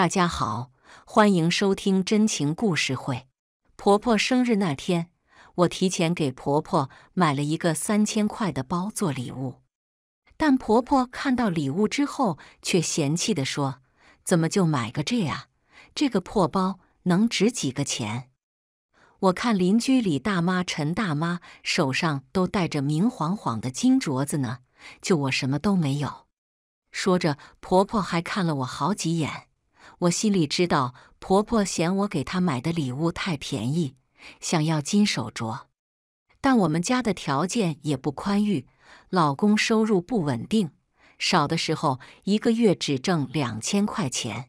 大家好，欢迎收听真情故事会。婆婆生日那天，我提前给婆婆买了一个三千块的包做礼物，但婆婆看到礼物之后，却嫌弃的说：“怎么就买个这样？这个破包能值几个钱？”我看邻居李大妈、陈大妈手上都戴着明晃晃的金镯子呢，就我什么都没有。说着，婆婆还看了我好几眼。我心里知道，婆婆嫌我给她买的礼物太便宜，想要金手镯。但我们家的条件也不宽裕，老公收入不稳定，少的时候一个月只挣两千块钱。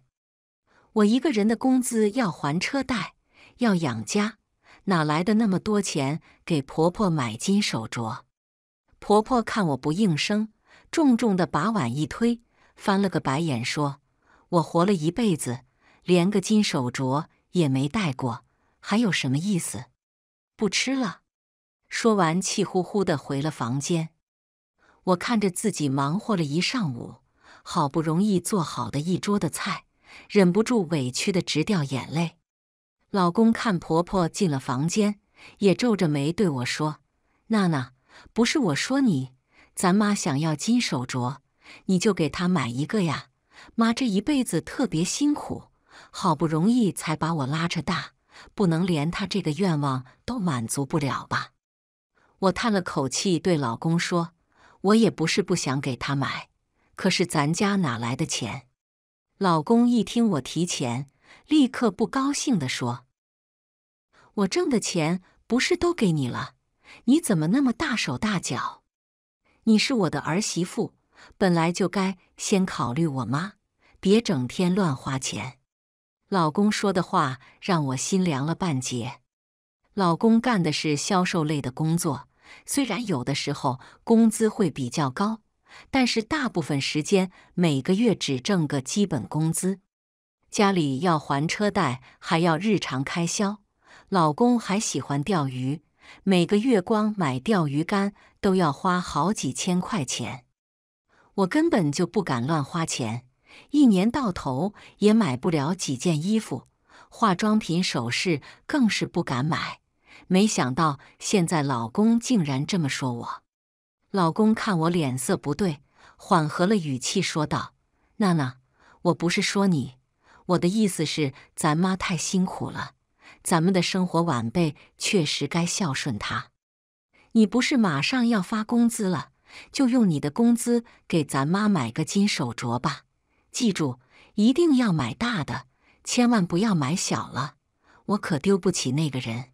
我一个人的工资要还车贷，要养家，哪来的那么多钱给婆婆买金手镯？婆婆看我不应声，重重的把碗一推，翻了个白眼说。我活了一辈子，连个金手镯也没戴过，还有什么意思？不吃了。说完，气呼呼的回了房间。我看着自己忙活了一上午，好不容易做好的一桌的菜，忍不住委屈的直掉眼泪。老公看婆婆进了房间，也皱着眉对我说：“娜娜，不是我说你，咱妈想要金手镯，你就给她买一个呀。”妈这一辈子特别辛苦，好不容易才把我拉扯大，不能连她这个愿望都满足不了吧？我叹了口气，对老公说：“我也不是不想给她买，可是咱家哪来的钱？”老公一听我提钱，立刻不高兴地说：“我挣的钱不是都给你了？你怎么那么大手大脚？你是我的儿媳妇。”本来就该先考虑我妈，别整天乱花钱。老公说的话让我心凉了半截。老公干的是销售类的工作，虽然有的时候工资会比较高，但是大部分时间每个月只挣个基本工资。家里要还车贷，还要日常开销。老公还喜欢钓鱼，每个月光买钓鱼竿都要花好几千块钱。我根本就不敢乱花钱，一年到头也买不了几件衣服，化妆品、首饰更是不敢买。没想到现在老公竟然这么说我。老公看我脸色不对，缓和了语气说道：“娜娜，我不是说你，我的意思是咱妈太辛苦了，咱们的生活晚辈确实该孝顺她。你不是马上要发工资了？”就用你的工资给咱妈买个金手镯吧，记住一定要买大的，千万不要买小了，我可丢不起那个人。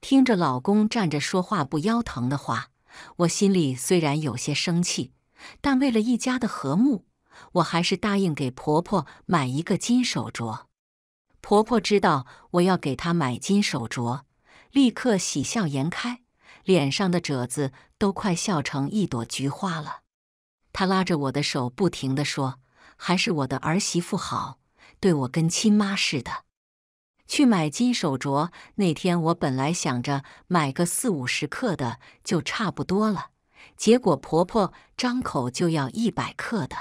听着老公站着说话不腰疼的话，我心里虽然有些生气，但为了一家的和睦，我还是答应给婆婆买一个金手镯。婆婆知道我要给她买金手镯，立刻喜笑颜开，脸上的褶子。都快笑成一朵菊花了，她拉着我的手，不停的说：“还是我的儿媳妇好，对我跟亲妈似的。”去买金手镯那天，我本来想着买个四五十克的就差不多了，结果婆婆张口就要一百克的。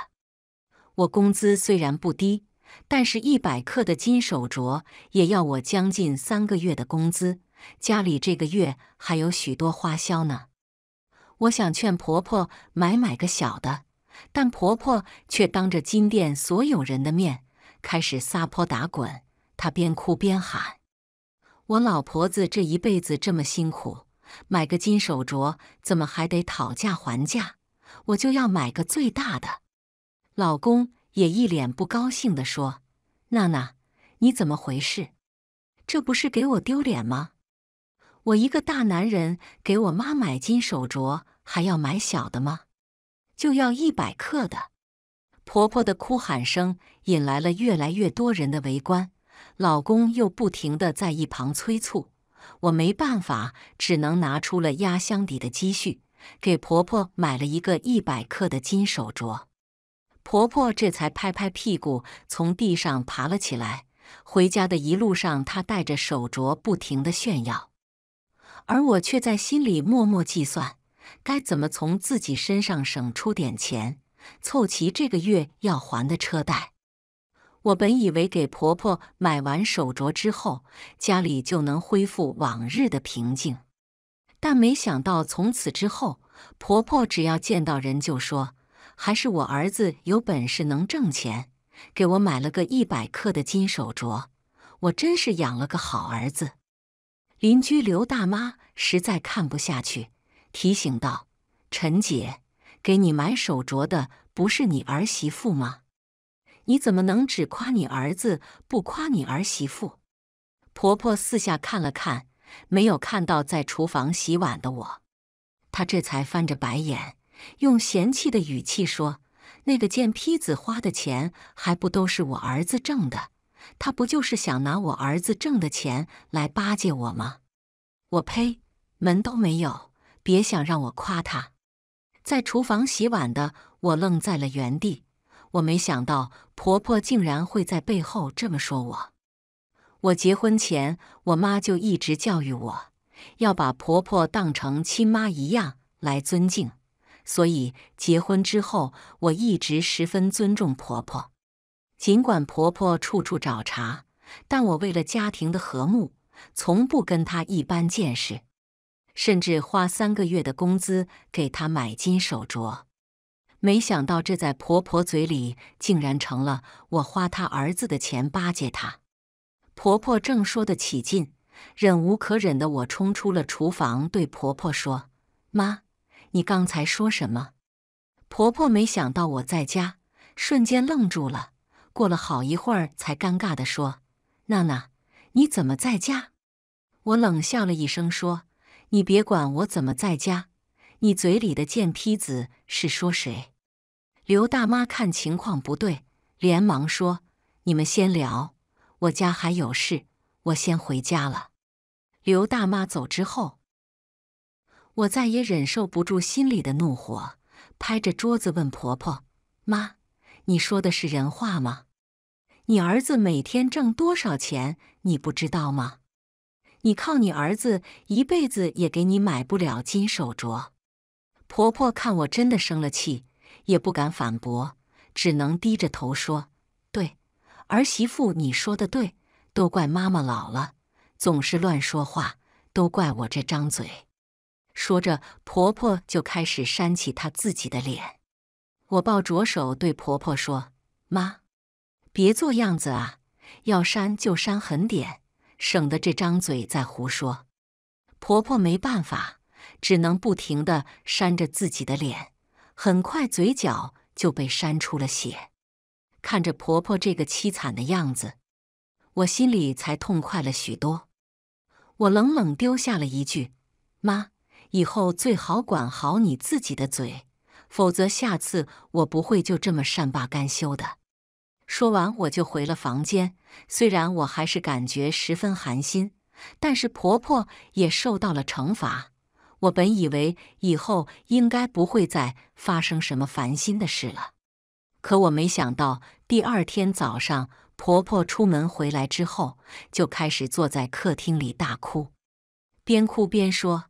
我工资虽然不低，但是一百克的金手镯也要我将近三个月的工资，家里这个月还有许多花销呢。我想劝婆婆买买个小的，但婆婆却当着金店所有人的面开始撒泼打滚。她边哭边喊：“我老婆子这一辈子这么辛苦，买个金手镯怎么还得讨价还价？我就要买个最大的。”老公也一脸不高兴地说：“娜娜，你怎么回事？这不是给我丢脸吗？我一个大男人给我妈买金手镯。”还要买小的吗？就要一百克的。婆婆的哭喊声引来了越来越多人的围观，老公又不停的在一旁催促。我没办法，只能拿出了压箱底的积蓄，给婆婆买了一个一百克的金手镯。婆婆这才拍拍屁股从地上爬了起来。回家的一路上，她戴着手镯不停的炫耀，而我却在心里默默计算。该怎么从自己身上省出点钱，凑齐这个月要还的车贷？我本以为给婆婆买完手镯之后，家里就能恢复往日的平静，但没想到从此之后，婆婆只要见到人就说：“还是我儿子有本事能挣钱，给我买了个一百克的金手镯，我真是养了个好儿子。”邻居刘大妈实在看不下去。提醒道：“陈姐，给你买手镯的不是你儿媳妇吗？你怎么能只夸你儿子不夸你儿媳妇？”婆婆四下看了看，没有看到在厨房洗碗的我，她这才翻着白眼，用嫌弃的语气说：“那个贱坯子花的钱还不都是我儿子挣的？他不就是想拿我儿子挣的钱来巴结我吗？我呸，门都没有！”别想让我夸她，在厨房洗碗的我愣在了原地。我没想到婆婆竟然会在背后这么说我。我结婚前，我妈就一直教育我要把婆婆当成亲妈一样来尊敬，所以结婚之后，我一直十分尊重婆婆。尽管婆婆处处找茬，但我为了家庭的和睦，从不跟她一般见识。甚至花三个月的工资给她买金手镯，没想到这在婆婆嘴里竟然成了我花她儿子的钱巴结她。婆婆正说得起劲，忍无可忍的我冲出了厨房，对婆婆说：“妈，你刚才说什么？”婆婆没想到我在家，瞬间愣住了。过了好一会儿，才尴尬的说：“娜娜，你怎么在家？”我冷笑了一声说。你别管我怎么在家，你嘴里的贱坯子是说谁？刘大妈看情况不对，连忙说：“你们先聊，我家还有事，我先回家了。”刘大妈走之后，我再也忍受不住心里的怒火，拍着桌子问婆婆：“妈，你说的是人话吗？你儿子每天挣多少钱，你不知道吗？”你靠，你儿子一辈子也给你买不了金手镯。婆婆看我真的生了气，也不敢反驳，只能低着头说：“对，儿媳妇你说的对，都怪妈妈老了，总是乱说话，都怪我这张嘴。”说着，婆婆就开始扇起她自己的脸。我抱着手对婆婆说：“妈，别做样子啊，要扇就扇狠点。”省得这张嘴再胡说，婆婆没办法，只能不停地扇着自己的脸，很快嘴角就被扇出了血。看着婆婆这个凄惨的样子，我心里才痛快了许多。我冷冷丢下了一句：“妈，以后最好管好你自己的嘴，否则下次我不会就这么善罢甘休的。”说完，我就回了房间。虽然我还是感觉十分寒心，但是婆婆也受到了惩罚。我本以为以后应该不会再发生什么烦心的事了，可我没想到，第二天早上婆婆出门回来之后，就开始坐在客厅里大哭，边哭边说：“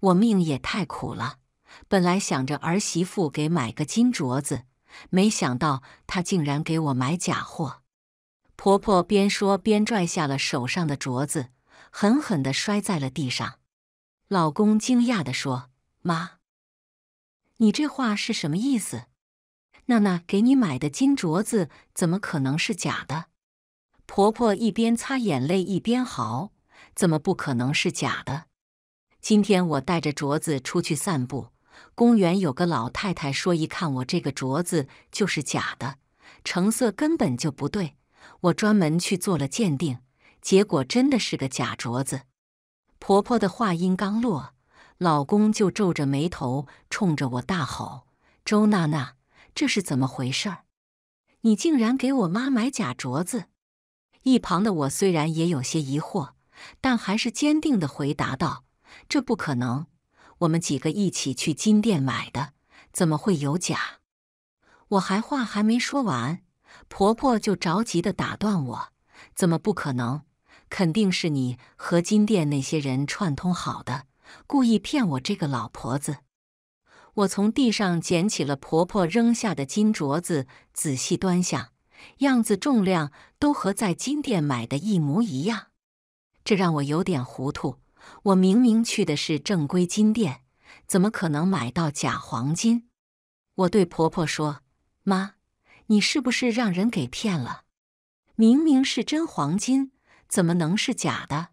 我命也太苦了，本来想着儿媳妇给买个金镯子。”没想到他竟然给我买假货！婆婆边说边拽下了手上的镯子，狠狠地摔在了地上。老公惊讶地说：“妈，你这话是什么意思？娜娜给你买的金镯子怎么可能是假的？”婆婆一边擦眼泪一边嚎：“怎么不可能是假的？今天我带着镯子出去散步。”公园有个老太太说：“一看我这个镯子就是假的，成色根本就不对。”我专门去做了鉴定，结果真的是个假镯子。婆婆的话音刚落，老公就皱着眉头冲着我大吼：“周娜娜，这是怎么回事？你竟然给我妈买假镯子！”一旁的我虽然也有些疑惑，但还是坚定地回答道：“这不可能。”我们几个一起去金店买的，怎么会有假？我还话还没说完，婆婆就着急地打断我：“怎么不可能？肯定是你和金店那些人串通好的，故意骗我这个老婆子。”我从地上捡起了婆婆扔下的金镯子，仔细端详，样子、重量都和在金店买的一模一样，这让我有点糊涂。我明明去的是正规金店，怎么可能买到假黄金？我对婆婆说：“妈，你是不是让人给骗了？明明是真黄金，怎么能是假的？”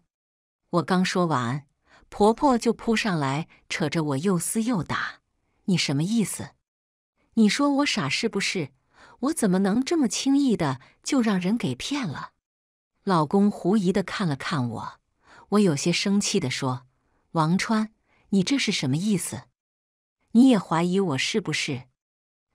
我刚说完，婆婆就扑上来，扯着我又撕又打。你什么意思？你说我傻是不是？我怎么能这么轻易的就让人给骗了？老公狐疑的看了看我。我有些生气的说：“王川，你这是什么意思？你也怀疑我是不是？”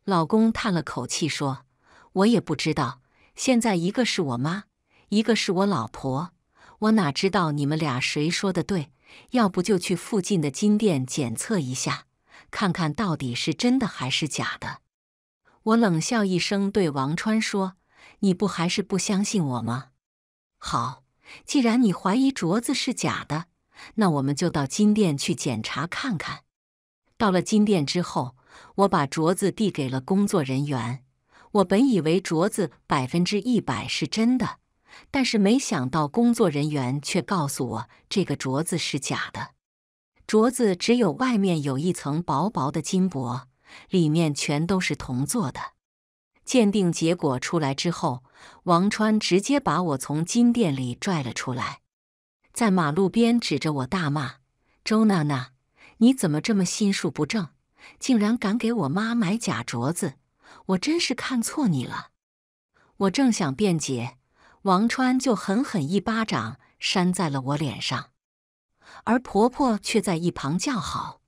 老公叹了口气说：“我也不知道。现在一个是我妈，一个是我老婆，我哪知道你们俩谁说的对？要不就去附近的金店检测一下，看看到底是真的还是假的。”我冷笑一声对王川说：“你不还是不相信我吗？”好。既然你怀疑镯子是假的，那我们就到金店去检查看看。到了金店之后，我把镯子递给了工作人员。我本以为镯子百分之一百是真的，但是没想到工作人员却告诉我这个镯子是假的。镯子只有外面有一层薄薄的金箔，里面全都是铜做的。鉴定结果出来之后，王川直接把我从金店里拽了出来，在马路边指着我大骂：“周娜娜，你怎么这么心术不正，竟然敢给我妈买假镯子？我真是看错你了！”我正想辩解，王川就狠狠一巴掌扇在了我脸上，而婆婆却在一旁叫好：“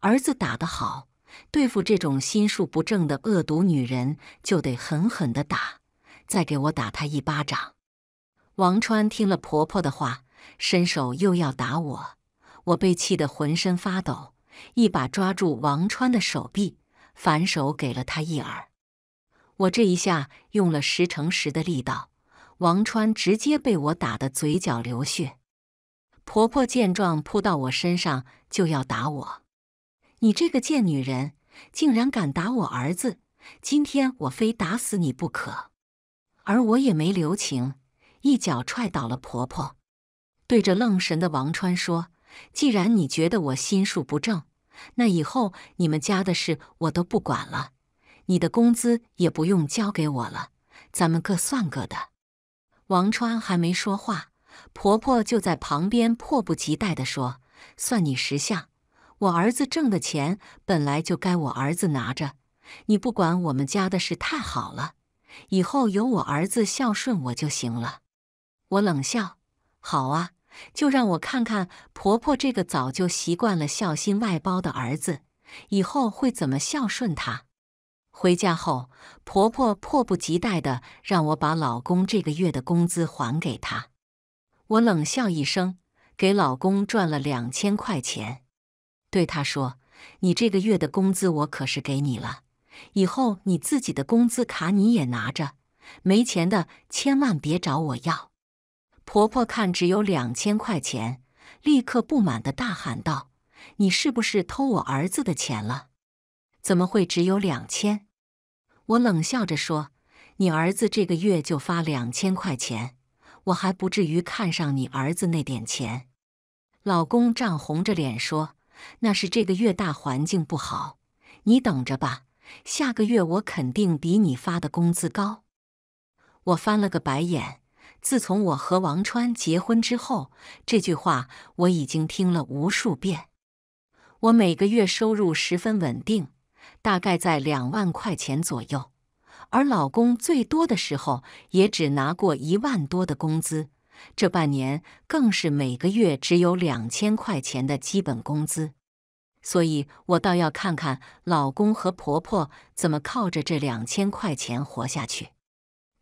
儿子打得好！”对付这种心术不正的恶毒女人，就得狠狠的打，再给我打她一巴掌。王川听了婆婆的话，伸手又要打我，我被气得浑身发抖，一把抓住王川的手臂，反手给了他一耳。我这一下用了十成十的力道，王川直接被我打得嘴角流血。婆婆见状，扑到我身上就要打我。你这个贱女人，竟然敢打我儿子！今天我非打死你不可！而我也没留情，一脚踹倒了婆婆，对着愣神的王川说：“既然你觉得我心术不正，那以后你们家的事我都不管了，你的工资也不用交给我了，咱们各算各的。”王川还没说话，婆婆就在旁边迫不及待地说：“算你识相。”我儿子挣的钱本来就该我儿子拿着，你不管我们家的事太好了，以后有我儿子孝顺我就行了。我冷笑：“好啊，就让我看看婆婆这个早就习惯了孝心外包的儿子，以后会怎么孝顺他。”回家后，婆婆迫不及待地让我把老公这个月的工资还给她。我冷笑一声：“给老公赚了两千块钱。”对他说：“你这个月的工资我可是给你了，以后你自己的工资卡你也拿着，没钱的千万别找我要。”婆婆看只有两千块钱，立刻不满地大喊道：“你是不是偷我儿子的钱了？怎么会只有两千？”我冷笑着说：“你儿子这个月就发两千块钱，我还不至于看上你儿子那点钱。”老公涨红着脸说。那是这个月大环境不好，你等着吧，下个月我肯定比你发的工资高。我翻了个白眼，自从我和王川结婚之后，这句话我已经听了无数遍。我每个月收入十分稳定，大概在两万块钱左右，而老公最多的时候也只拿过一万多的工资。这半年更是每个月只有两千块钱的基本工资，所以我倒要看看老公和婆婆怎么靠着这两千块钱活下去。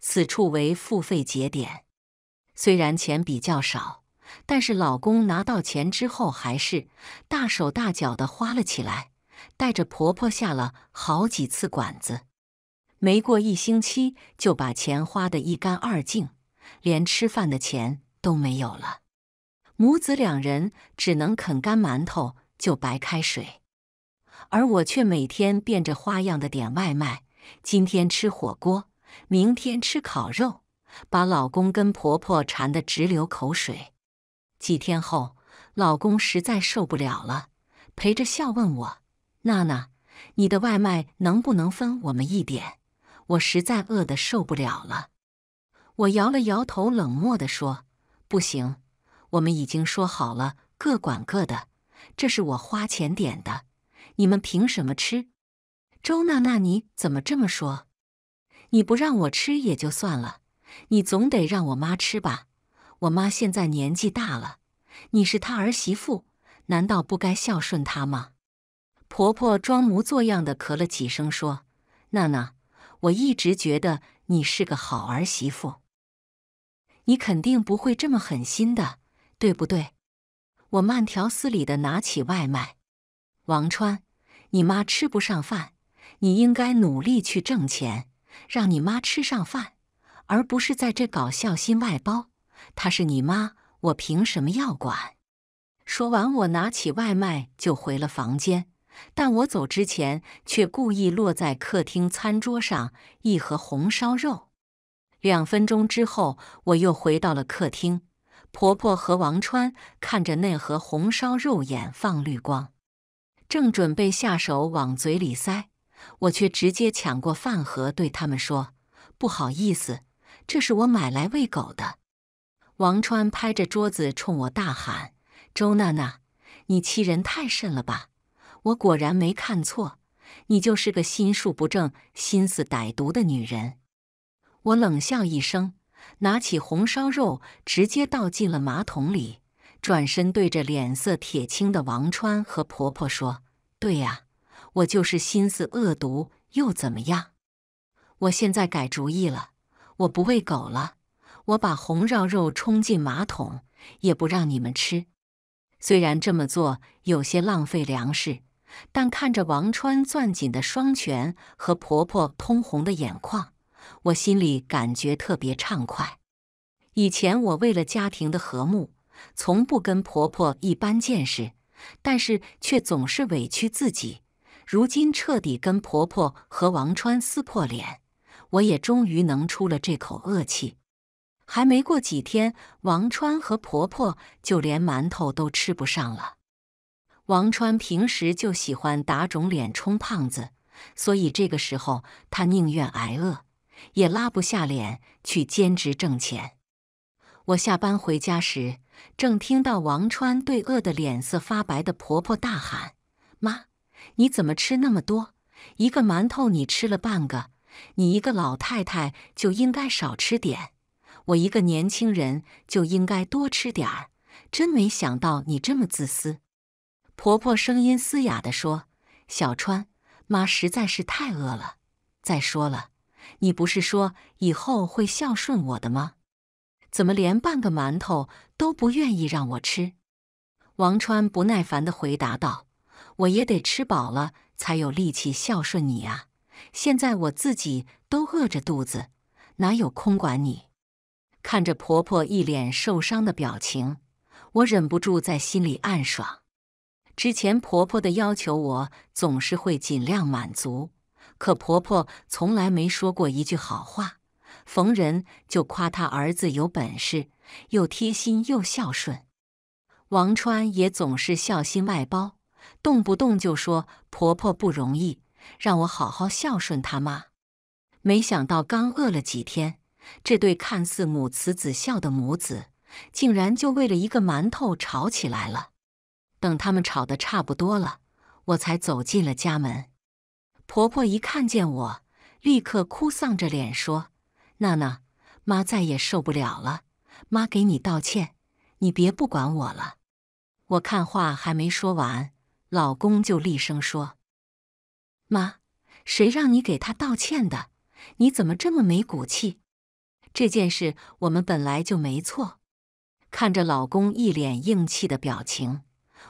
此处为付费节点，虽然钱比较少，但是老公拿到钱之后还是大手大脚的花了起来，带着婆婆下了好几次馆子，没过一星期就把钱花得一干二净。连吃饭的钱都没有了，母子两人只能啃干馒头、就白开水，而我却每天变着花样的点外卖，今天吃火锅，明天吃烤肉，把老公跟婆婆馋得直流口水。几天后，老公实在受不了了，陪着笑问我：“娜娜，你的外卖能不能分我们一点？我实在饿得受不了了。”我摇了摇头，冷漠地说：“不行，我们已经说好了，各管各的。这是我花钱点的，你们凭什么吃？”周娜娜，你怎么这么说？你不让我吃也就算了，你总得让我妈吃吧？我妈现在年纪大了，你是她儿媳妇，难道不该孝顺她吗？婆婆装模作样的咳了几声，说：“娜娜，我一直觉得你是个好儿媳妇。”你肯定不会这么狠心的，对不对？我慢条斯理的拿起外卖。王川，你妈吃不上饭，你应该努力去挣钱，让你妈吃上饭，而不是在这搞孝心外包。她是你妈，我凭什么要管？说完，我拿起外卖就回了房间。但我走之前，却故意落在客厅餐桌上一盒红烧肉。两分钟之后，我又回到了客厅。婆婆和王川看着那盒红烧肉眼放绿光，正准备下手往嘴里塞，我却直接抢过饭盒，对他们说：“不好意思，这是我买来喂狗的。”王川拍着桌子冲我大喊：“周娜娜，你欺人太甚了吧！我果然没看错，你就是个心术不正、心思歹毒的女人。”我冷笑一声，拿起红烧肉直接倒进了马桶里，转身对着脸色铁青的王川和婆婆说：“对呀，我就是心思恶毒又怎么样？我现在改主意了，我不喂狗了，我把红烧肉冲进马桶，也不让你们吃。虽然这么做有些浪费粮食，但看着王川攥紧的双拳和婆婆通红的眼眶。”我心里感觉特别畅快。以前我为了家庭的和睦，从不跟婆婆一般见识，但是却总是委屈自己。如今彻底跟婆婆和王川撕破脸，我也终于能出了这口恶气。还没过几天，王川和婆婆就连馒头都吃不上了。王川平时就喜欢打肿脸充胖子，所以这个时候他宁愿挨饿。也拉不下脸去兼职挣钱。我下班回家时，正听到王川对饿得脸色发白的婆婆大喊：“妈，你怎么吃那么多？一个馒头你吃了半个，你一个老太太就应该少吃点，我一个年轻人就应该多吃点儿。真没想到你这么自私。”婆婆声音嘶哑地说：“小川，妈实在是太饿了。再说了。”你不是说以后会孝顺我的吗？怎么连半个馒头都不愿意让我吃？王川不耐烦地回答道：“我也得吃饱了才有力气孝顺你啊！现在我自己都饿着肚子，哪有空管你？”看着婆婆一脸受伤的表情，我忍不住在心里暗爽。之前婆婆的要求，我总是会尽量满足。可婆婆从来没说过一句好话，逢人就夸她儿子有本事，又贴心又孝顺。王川也总是孝心外包，动不动就说婆婆不容易，让我好好孝顺他妈。没想到刚饿了几天，这对看似母慈子孝的母子，竟然就为了一个馒头吵起来了。等他们吵得差不多了，我才走进了家门。婆婆一看见我，立刻哭丧着脸说：“娜娜，妈再也受不了了，妈给你道歉，你别不管我了。”我看话还没说完，老公就厉声说：“妈，谁让你给他道歉的？你怎么这么没骨气？这件事我们本来就没错。”看着老公一脸硬气的表情，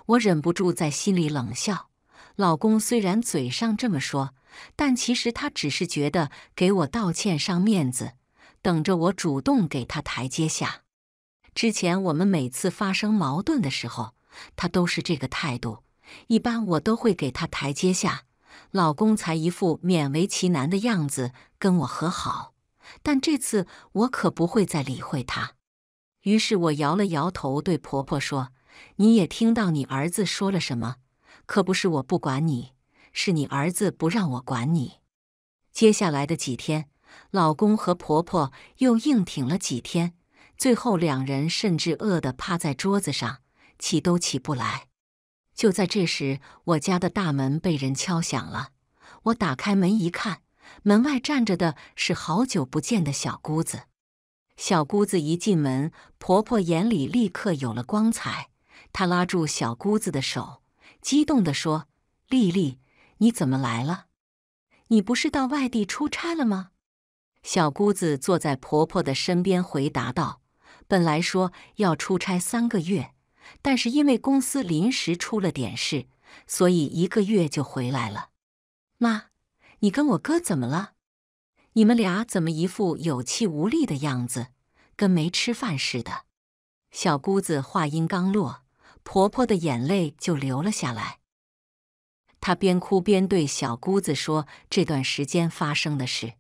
我忍不住在心里冷笑。老公虽然嘴上这么说，但其实他只是觉得给我道歉、伤面子，等着我主动给他台阶下。之前我们每次发生矛盾的时候，他都是这个态度，一般我都会给他台阶下，老公才一副勉为其难的样子跟我和好。但这次我可不会再理会他。于是我摇了摇头，对婆婆说：“你也听到你儿子说了什么？”可不是我不管你，是你儿子不让我管你。接下来的几天，老公和婆婆又硬挺了几天，最后两人甚至饿得趴在桌子上，起都起不来。就在这时，我家的大门被人敲响了。我打开门一看，门外站着的是好久不见的小姑子。小姑子一进门，婆婆眼里立刻有了光彩，她拉住小姑子的手。激动地说：“丽丽，你怎么来了？你不是到外地出差了吗？”小姑子坐在婆婆的身边回答道：“本来说要出差三个月，但是因为公司临时出了点事，所以一个月就回来了。”妈，你跟我哥怎么了？你们俩怎么一副有气无力的样子，跟没吃饭似的？”小姑子话音刚落。婆婆的眼泪就流了下来，她边哭边对小姑子说这段时间发生的事。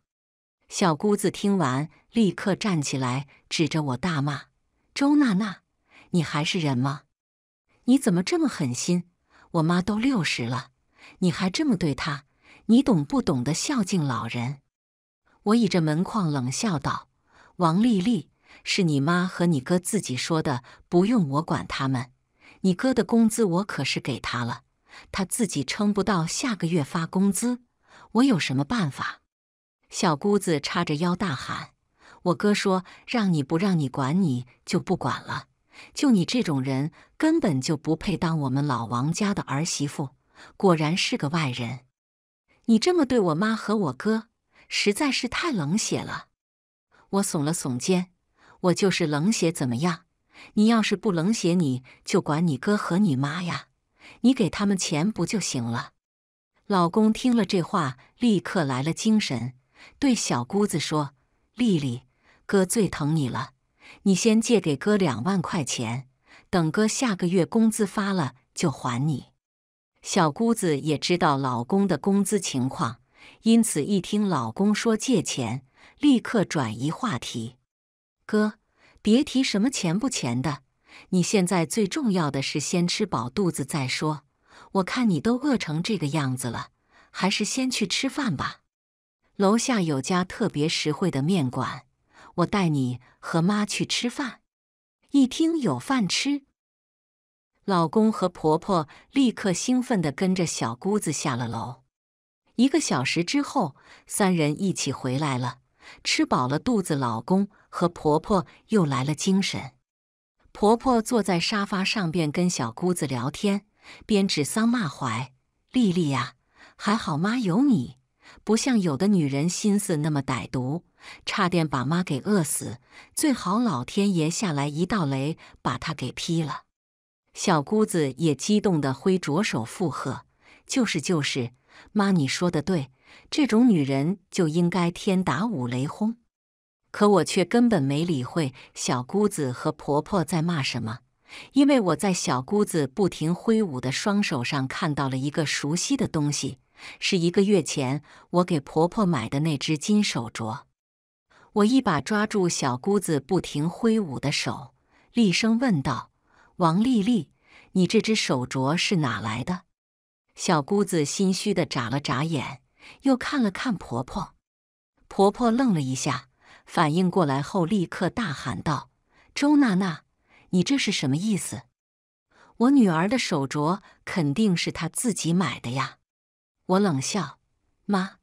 小姑子听完，立刻站起来，指着我大骂：“周娜娜，你还是人吗？你怎么这么狠心？我妈都六十了，你还这么对她，你懂不懂得孝敬老人？”我倚着门框冷笑道：“王丽丽，是你妈和你哥自己说的，不用我管他们。”你哥的工资我可是给他了，他自己撑不到下个月发工资，我有什么办法？小姑子叉着腰大喊：“我哥说让你不让你管你就不管了，就你这种人根本就不配当我们老王家的儿媳妇，果然是个外人。你这么对我妈和我哥，实在是太冷血了。”我耸了耸肩：“我就是冷血，怎么样？”你要是不冷血，你就管你哥和你妈呀，你给他们钱不就行了？老公听了这话，立刻来了精神，对小姑子说：“丽丽，哥最疼你了，你先借给哥两万块钱，等哥下个月工资发了就还你。”小姑子也知道老公的工资情况，因此一听老公说借钱，立刻转移话题：“哥。”别提什么钱不钱的，你现在最重要的是先吃饱肚子再说。我看你都饿成这个样子了，还是先去吃饭吧。楼下有家特别实惠的面馆，我带你和妈去吃饭。一听有饭吃，老公和婆婆立刻兴奋地跟着小姑子下了楼。一个小时之后，三人一起回来了。吃饱了肚子，老公和婆婆又来了精神。婆婆坐在沙发上边跟小姑子聊天，边指桑骂槐：“丽丽呀，还好妈有你，不像有的女人心思那么歹毒，差点把妈给饿死。最好老天爷下来一道雷，把她给劈了。”小姑子也激动地挥着手附和：“就是就是，妈你说的对。”这种女人就应该天打五雷轰，可我却根本没理会小姑子和婆婆在骂什么，因为我在小姑子不停挥舞的双手上看到了一个熟悉的东西，是一个月前我给婆婆买的那只金手镯。我一把抓住小姑子不停挥舞的手，厉声问道：“王丽丽，你这只手镯是哪来的？”小姑子心虚地眨了眨眼。又看了看婆婆，婆婆愣了一下，反应过来后立刻大喊道：“周娜娜，你这是什么意思？我女儿的手镯肯定是她自己买的呀！”我冷笑：“妈，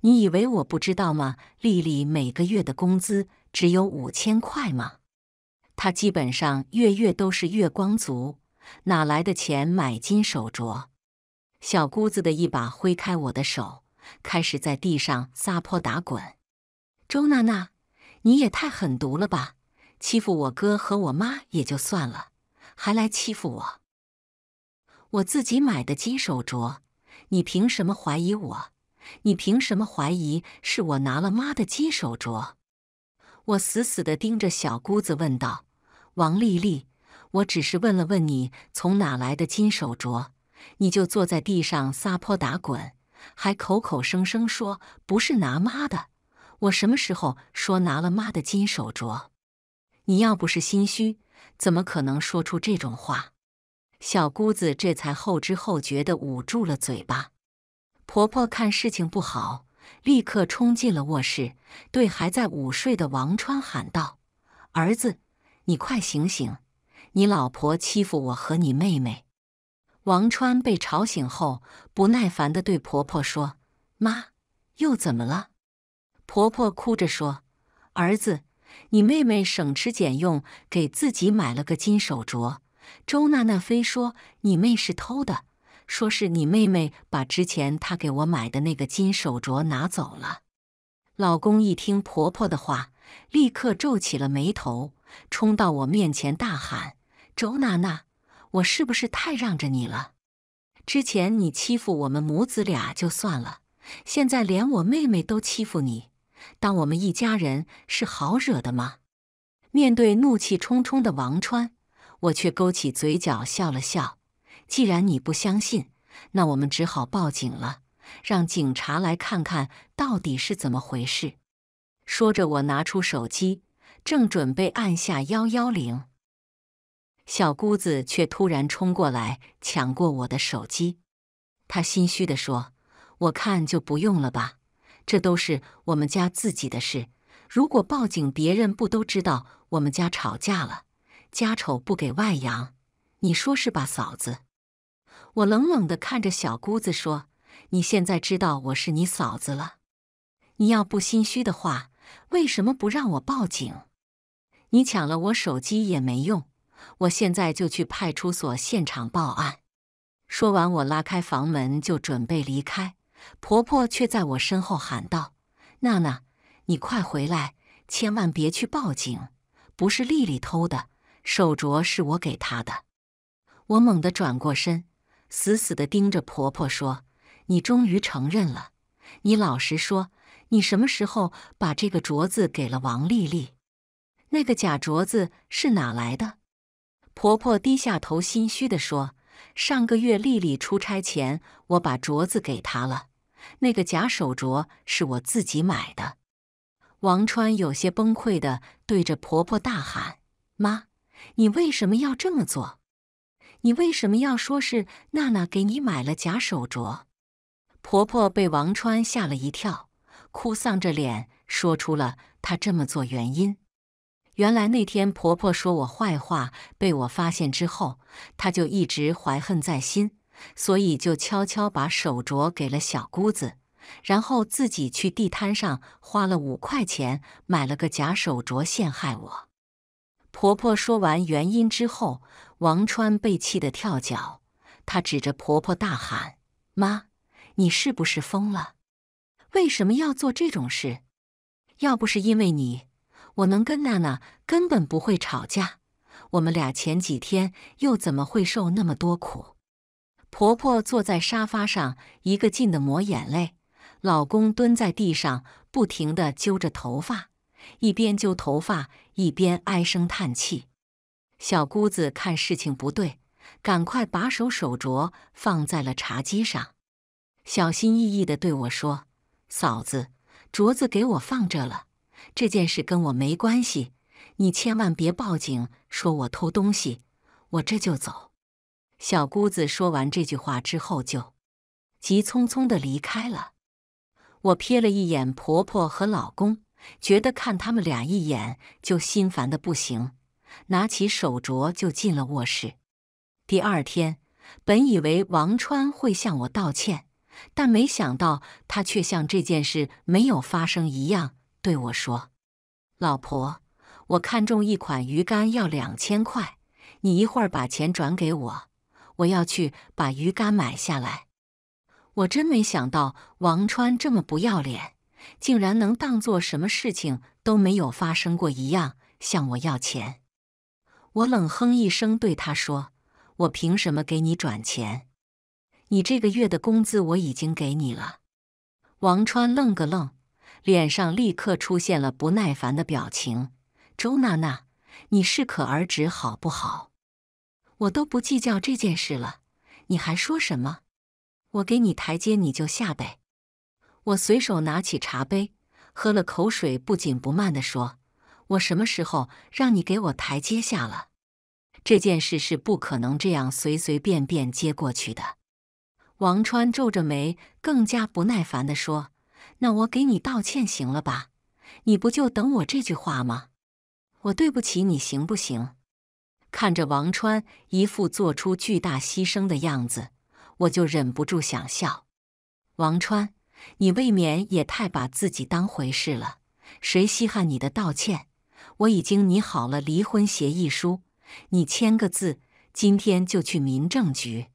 你以为我不知道吗？丽丽每个月的工资只有五千块吗？她基本上月月都是月光族，哪来的钱买金手镯？”小姑子的一把挥开我的手。开始在地上撒泼打滚。周娜娜，你也太狠毒了吧！欺负我哥和我妈也就算了，还来欺负我！我自己买的金手镯，你凭什么怀疑我？你凭什么怀疑是我拿了妈的金手镯？我死死的盯着小姑子问道：“王丽丽，我只是问了问你从哪来的金手镯，你就坐在地上撒泼打滚。”还口口声声说不是拿妈的，我什么时候说拿了妈的金手镯？你要不是心虚，怎么可能说出这种话？小姑子这才后知后觉地捂住了嘴巴。婆婆看事情不好，立刻冲进了卧室，对还在午睡的王川喊道：“儿子，你快醒醒！你老婆欺负我和你妹妹。”王川被吵醒后，不耐烦的对婆婆说：“妈，又怎么了？”婆婆哭着说：“儿子，你妹妹省吃俭用给自己买了个金手镯，周娜娜非说你妹是偷的，说是你妹妹把之前她给我买的那个金手镯拿走了。”老公一听婆婆的话，立刻皱起了眉头，冲到我面前大喊：“周娜娜！”我是不是太让着你了？之前你欺负我们母子俩就算了，现在连我妹妹都欺负你，当我们一家人是好惹的吗？面对怒气冲冲的王川，我却勾起嘴角笑了笑。既然你不相信，那我们只好报警了，让警察来看看到底是怎么回事。说着，我拿出手机，正准备按下幺幺零。小姑子却突然冲过来抢过我的手机，她心虚地说：“我看就不用了吧，这都是我们家自己的事。如果报警，别人不都知道我们家吵架了？家丑不给外扬，你说是吧，嫂子？”我冷冷地看着小姑子说：“你现在知道我是你嫂子了，你要不心虚的话，为什么不让我报警？你抢了我手机也没用。”我现在就去派出所现场报案。说完，我拉开房门就准备离开，婆婆却在我身后喊道：“娜娜，你快回来，千万别去报警！不是丽丽偷的，手镯是我给她的。”我猛地转过身，死死地盯着婆婆说：“你终于承认了！你老实说，你什么时候把这个镯子给了王丽丽？那个假镯子是哪来的？”婆婆低下头，心虚地说：“上个月丽丽出差前，我把镯子给她了。那个假手镯是我自己买的。”王川有些崩溃地对着婆婆大喊：“妈，你为什么要这么做？你为什么要说是娜娜给你买了假手镯？”婆婆被王川吓了一跳，哭丧着脸说出了她这么做原因。原来那天婆婆说我坏话被我发现之后，她就一直怀恨在心，所以就悄悄把手镯给了小姑子，然后自己去地摊上花了五块钱买了个假手镯陷害我。婆婆说完原因之后，王川被气得跳脚，他指着婆婆大喊：“妈，你是不是疯了？为什么要做这种事？要不是因为你。”我能跟娜娜根本不会吵架，我们俩前几天又怎么会受那么多苦？婆婆坐在沙发上，一个劲的抹眼泪；老公蹲在地上，不停的揪着头发，一边揪头发一边唉声叹气。小姑子看事情不对，赶快把手手镯放在了茶几上，小心翼翼的对我说：“嫂子，镯子给我放这了。”这件事跟我没关系，你千万别报警，说我偷东西。我这就走。小姑子说完这句话之后，就急匆匆的离开了。我瞥了一眼婆婆和老公，觉得看他们俩一眼就心烦的不行，拿起手镯就进了卧室。第二天，本以为王川会向我道歉，但没想到他却像这件事没有发生一样。对我说：“老婆，我看中一款鱼竿，要两千块，你一会儿把钱转给我，我要去把鱼竿买下来。”我真没想到王川这么不要脸，竟然能当做什么事情都没有发生过一样向我要钱。我冷哼一声，对他说：“我凭什么给你转钱？你这个月的工资我已经给你了。”王川愣个愣。脸上立刻出现了不耐烦的表情。周娜娜，你适可而止好不好？我都不计较这件事了，你还说什么？我给你台阶你就下呗。我随手拿起茶杯，喝了口水，不紧不慢地说：“我什么时候让你给我台阶下了？这件事是不可能这样随随便便接过去的。”王川皱着眉，更加不耐烦地说。那我给你道歉行了吧？你不就等我这句话吗？我对不起你，行不行？看着王川一副做出巨大牺牲的样子，我就忍不住想笑。王川，你未免也太把自己当回事了。谁稀罕你的道歉？我已经拟好了离婚协议书，你签个字，今天就去民政局。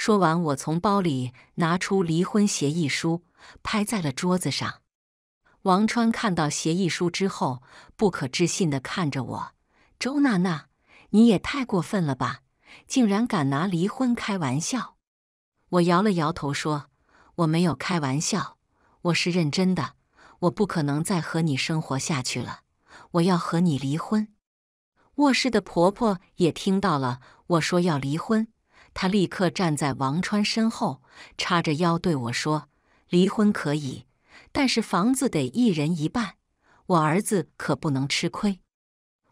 说完，我从包里拿出离婚协议书，拍在了桌子上。王川看到协议书之后，不可置信的看着我：“周娜娜，你也太过分了吧，竟然敢拿离婚开玩笑！”我摇了摇头说：“我没有开玩笑，我是认真的，我不可能再和你生活下去了，我要和你离婚。”卧室的婆婆也听到了我说要离婚。她立刻站在王川身后，叉着腰对我说：“离婚可以，但是房子得一人一半，我儿子可不能吃亏。”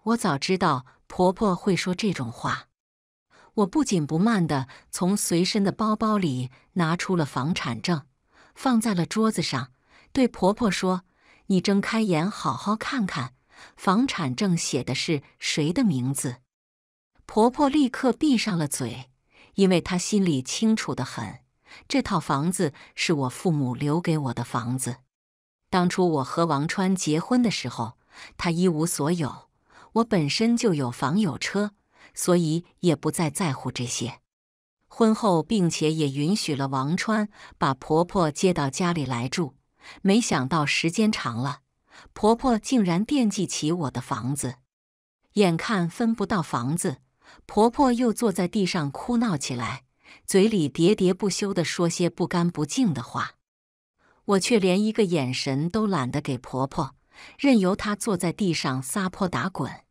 我早知道婆婆会说这种话，我不紧不慢地从随身的包包里拿出了房产证，放在了桌子上，对婆婆说：“你睁开眼，好好看看，房产证写的是谁的名字？”婆婆立刻闭上了嘴。因为他心里清楚的很，这套房子是我父母留给我的房子。当初我和王川结婚的时候，他一无所有，我本身就有房有车，所以也不再在乎这些。婚后，并且也允许了王川把婆婆接到家里来住。没想到时间长了，婆婆竟然惦记起我的房子，眼看分不到房子。婆婆又坐在地上哭闹起来，嘴里喋喋不休地说些不干不净的话。我却连一个眼神都懒得给婆婆，任由她坐在地上撒泼打滚。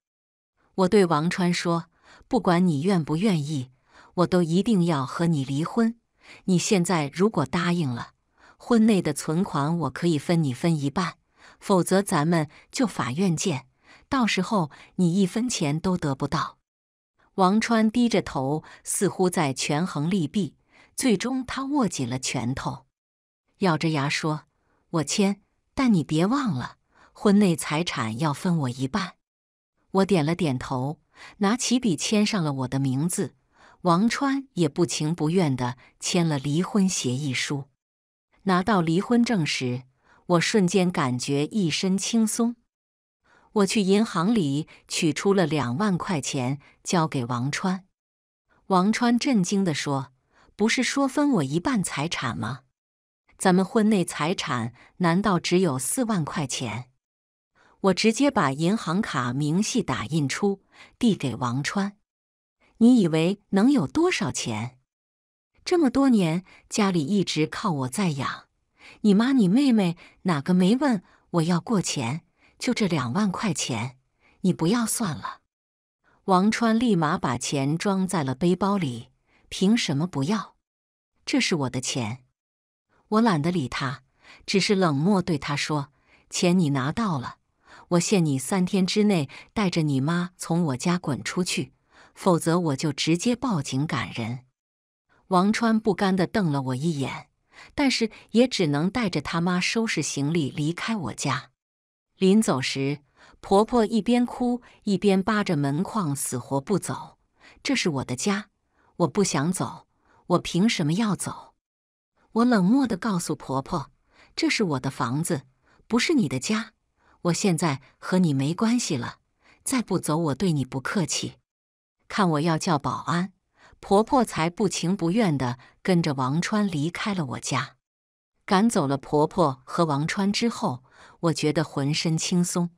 我对王川说：“不管你愿不愿意，我都一定要和你离婚。你现在如果答应了，婚内的存款我可以分你分一半；否则，咱们就法院见，到时候你一分钱都得不到。”王川低着头，似乎在权衡利弊。最终，他握紧了拳头，咬着牙说：“我签，但你别忘了，婚内财产要分我一半。”我点了点头，拿起笔签上了我的名字。王川也不情不愿地签了离婚协议书。拿到离婚证时，我瞬间感觉一身轻松。我去银行里取出了两万块钱，交给王川。王川震惊的说：“不是说分我一半财产吗？咱们婚内财产难道只有四万块钱？”我直接把银行卡明细打印出，递给王川。你以为能有多少钱？这么多年家里一直靠我在养，你妈、你妹妹哪个没问我要过钱？就这两万块钱，你不要算了。王川立马把钱装在了背包里。凭什么不要？这是我的钱。我懒得理他，只是冷漠对他说：“钱你拿到了，我限你三天之内带着你妈从我家滚出去，否则我就直接报警赶人。”王川不甘的瞪了我一眼，但是也只能带着他妈收拾行李离开我家。临走时，婆婆一边哭一边扒着门框，死活不走。这是我的家，我不想走，我凭什么要走？我冷漠地告诉婆婆：“这是我的房子，不是你的家。我现在和你没关系了，再不走，我对你不客气。”看我要叫保安，婆婆才不情不愿地跟着王川离开了我家。赶走了婆婆和王川之后。我觉得浑身轻松。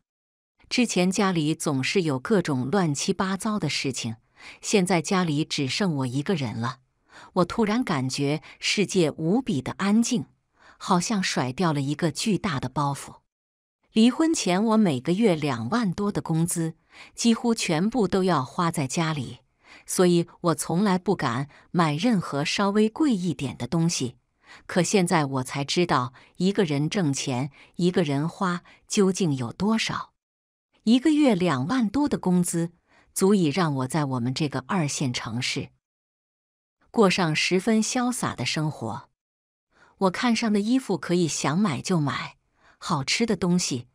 之前家里总是有各种乱七八糟的事情，现在家里只剩我一个人了，我突然感觉世界无比的安静，好像甩掉了一个巨大的包袱。离婚前，我每个月两万多的工资几乎全部都要花在家里，所以我从来不敢买任何稍微贵一点的东西。可现在我才知道，一个人挣钱，一个人花，究竟有多少？一个月两万多的工资，足以让我在我们这个二线城市过上十分潇洒的生活。我看上的衣服可以想买就买，好吃的东西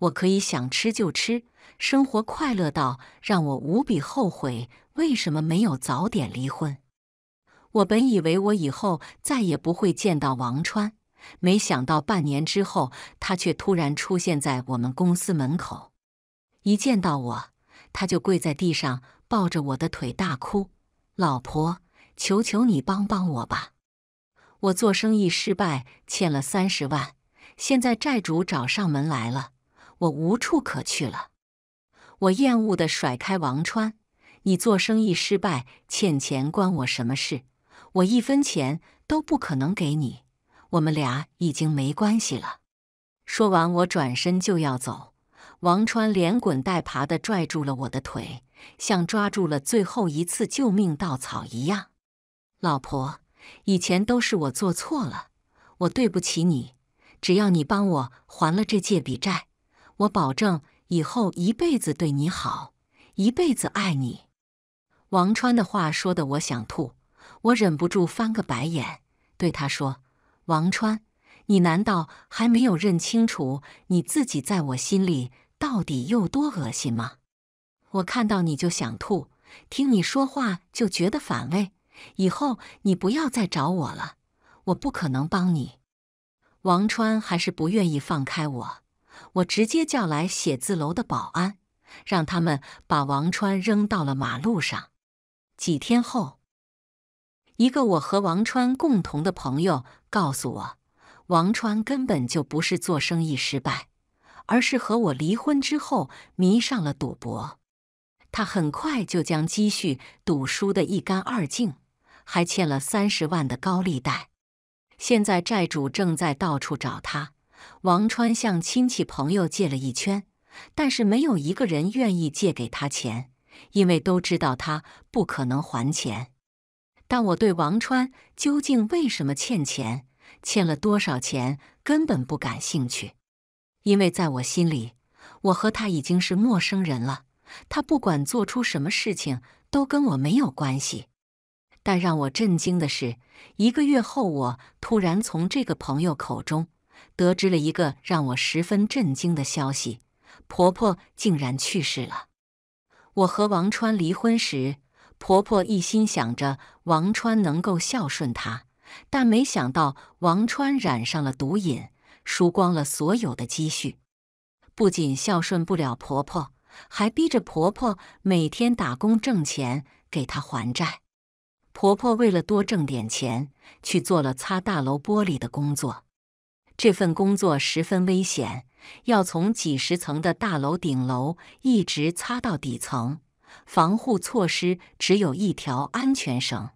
我可以想吃就吃，生活快乐到让我无比后悔，为什么没有早点离婚？我本以为我以后再也不会见到王川，没想到半年之后，他却突然出现在我们公司门口。一见到我，他就跪在地上，抱着我的腿大哭：“老婆，求求你帮帮我吧！我做生意失败，欠了三十万，现在债主找上门来了，我无处可去了。”我厌恶地甩开王川：“你做生意失败欠钱，关我什么事？”我一分钱都不可能给你，我们俩已经没关系了。说完，我转身就要走。王川连滚带爬地拽住了我的腿，像抓住了最后一次救命稻草一样。老婆，以前都是我做错了，我对不起你。只要你帮我还了这借笔债，我保证以后一辈子对你好，一辈子爱你。王川的话说的我想吐。我忍不住翻个白眼，对他说：“王川，你难道还没有认清楚你自己在我心里到底有多恶心吗？我看到你就想吐，听你说话就觉得反胃。以后你不要再找我了，我不可能帮你。”王川还是不愿意放开我，我直接叫来写字楼的保安，让他们把王川扔到了马路上。几天后。一个我和王川共同的朋友告诉我，王川根本就不是做生意失败，而是和我离婚之后迷上了赌博。他很快就将积蓄赌输的一干二净，还欠了三十万的高利贷。现在债主正在到处找他。王川向亲戚朋友借了一圈，但是没有一个人愿意借给他钱，因为都知道他不可能还钱。但我对王川究竟为什么欠钱、欠了多少钱根本不感兴趣，因为在我心里，我和他已经是陌生人了。他不管做出什么事情都跟我没有关系。但让我震惊的是，一个月后，我突然从这个朋友口中得知了一个让我十分震惊的消息：婆婆竟然去世了。我和王川离婚时。婆婆一心想着王川能够孝顺她，但没想到王川染上了毒瘾，输光了所有的积蓄，不仅孝顺不了婆婆，还逼着婆婆每天打工挣钱给她还债。婆婆为了多挣点钱，去做了擦大楼玻璃的工作。这份工作十分危险，要从几十层的大楼顶楼一直擦到底层。防护措施只有一条安全绳，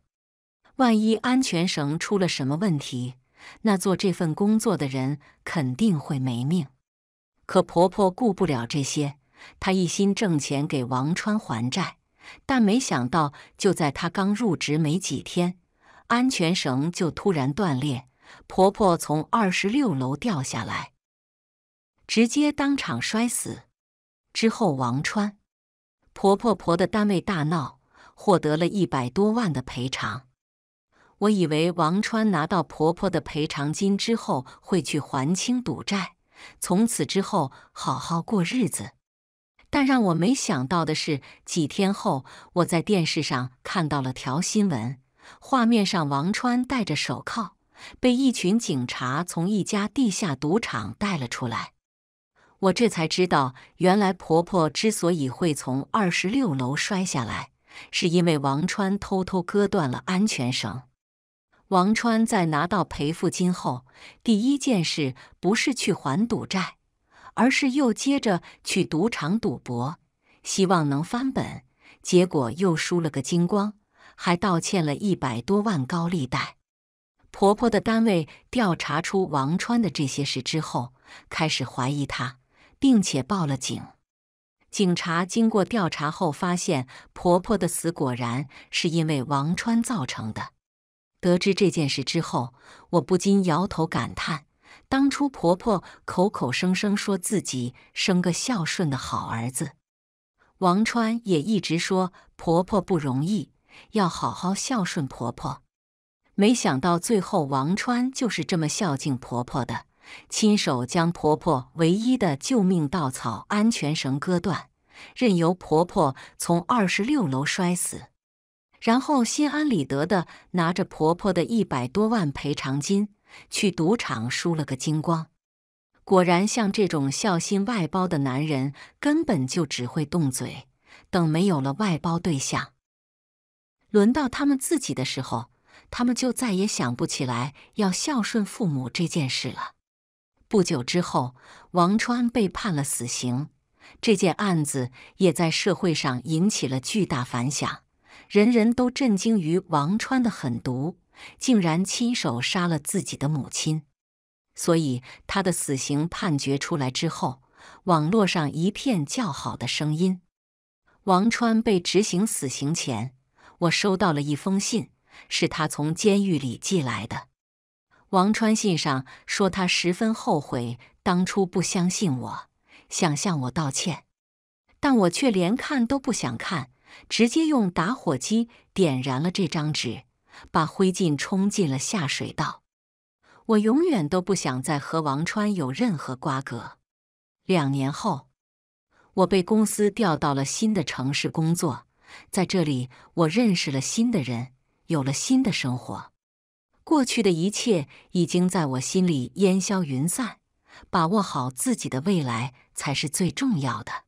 万一安全绳出了什么问题，那做这份工作的人肯定会没命。可婆婆顾不了这些，她一心挣钱给王川还债。但没想到，就在她刚入职没几天，安全绳就突然断裂，婆婆从二十六楼掉下来，直接当场摔死。之后，王川。婆婆婆的单位大闹，获得了一百多万的赔偿。我以为王川拿到婆婆的赔偿金之后会去还清赌债，从此之后好好过日子。但让我没想到的是，几天后我在电视上看到了条新闻，画面上王川戴着手铐，被一群警察从一家地下赌场带了出来。我这才知道，原来婆婆之所以会从二十六楼摔下来，是因为王川偷偷割断了安全绳。王川在拿到赔付金后，第一件事不是去还赌债，而是又接着去赌场赌博，希望能翻本，结果又输了个精光，还倒欠了一百多万高利贷。婆婆的单位调查出王川的这些事之后，开始怀疑他。并且报了警。警察经过调查后发现，婆婆的死果然是因为王川造成的。得知这件事之后，我不禁摇头感叹：当初婆婆口口声声说自己生个孝顺的好儿子，王川也一直说婆婆不容易，要好好孝顺婆婆。没想到最后王川就是这么孝敬婆婆的。亲手将婆婆唯一的救命稻草安全绳割断，任由婆婆从二十六楼摔死，然后心安理得的拿着婆婆的一百多万赔偿金去赌场输了个精光。果然，像这种孝心外包的男人，根本就只会动嘴。等没有了外包对象，轮到他们自己的时候，他们就再也想不起来要孝顺父母这件事了。不久之后，王川被判了死刑。这件案子也在社会上引起了巨大反响，人人都震惊于王川的狠毒，竟然亲手杀了自己的母亲。所以，他的死刑判决出来之后，网络上一片叫好的声音。王川被执行死刑前，我收到了一封信，是他从监狱里寄来的。王川信上说，他十分后悔当初不相信我，想向我道歉，但我却连看都不想看，直接用打火机点燃了这张纸，把灰烬冲进了下水道。我永远都不想再和王川有任何瓜葛。两年后，我被公司调到了新的城市工作，在这里，我认识了新的人，有了新的生活。过去的一切已经在我心里烟消云散，把握好自己的未来才是最重要的。